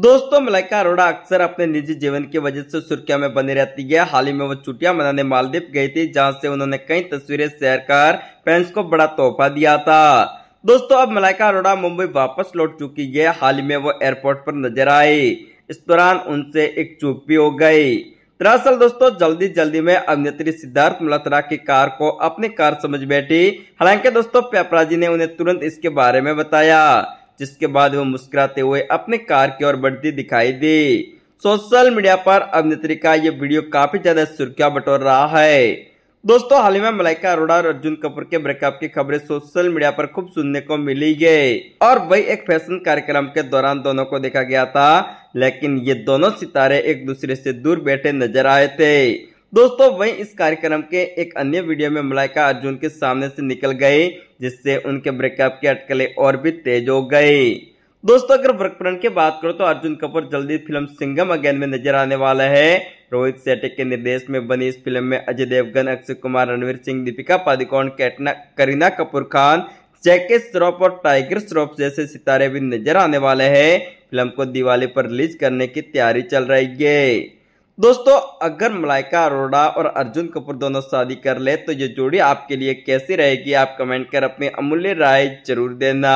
दोस्तों मलाइका अरोड़ा अक्सर अपने निजी जीवन की वजह से सुर्खिया में बनी रहती है हाल ही में वो छुट्टियां मनाने मालदीप गई थी जहां से उन्होंने कई तस्वीरें शेयर कर फैंस को बड़ा तोहफा दिया था दोस्तों अब मलाइका अरोड़ा मुंबई वापस लौट चुकी है हाल ही में वो एयरपोर्ट पर नजर आई इस दौरान उनसे एक चुप भी हो गई दरअसल दोस्तों जल्दी जल्दी में अभिनेत्री सिद्धार्थ मल्होत्रा की कार को अपनी कार समझ बैठी हालांकि दोस्तों पेपराजी ने उन्हें तुरंत इसके बारे में बताया जिसके बाद वह मुस्कुराते हुए अपने कार की ओर बढ़ती दिखाई दी सोशल मीडिया पर अभिनेत्री का ये वीडियो काफी ज्यादा सुर्खियां बटोर रहा है दोस्तों हाल ही में मलाइका अरोड़ा और अर्जुन कपूर के ब्रेकअप की खबरें सोशल मीडिया पर खूब सुनने को मिली गई और वही एक फैशन कार्यक्रम के दौरान दोनों को देखा गया था लेकिन ये दोनों सितारे एक दूसरे से दूर बैठे नजर आए थे दोस्तों वहीं इस कार्यक्रम के एक अन्य वीडियो में मलाइका अर्जुन के सामने से निकल गए जिससे उनके ब्रेकअप की अटकलें और भी तेज हो गए दोस्तों अगर वर्कप्रण की बात करो तो अर्जुन कपूर जल्दी फिल्म सिंगम अगेन में नजर आने वाला है रोहित शेट्टी के निर्देश में बनी इस फिल्म में अजय देवगन अक्षय कुमार रणवीर सिंह दीपिका पादुकोण कैटना करीना कपूर खान जैके श्रॉफ और टाइगर श्रॉफ जैसे सितारे भी नजर आने वाले हैं फिल्म को दिवाली पर रिलीज करने की तैयारी चल रही है दोस्तों अगर मलाइका अरोड़ा और अर्जुन कपूर दोनों शादी कर ले तो ये जोड़ी आपके लिए कैसी रहेगी आप कमेंट कर अपनी अमूल्य राय जरूर देना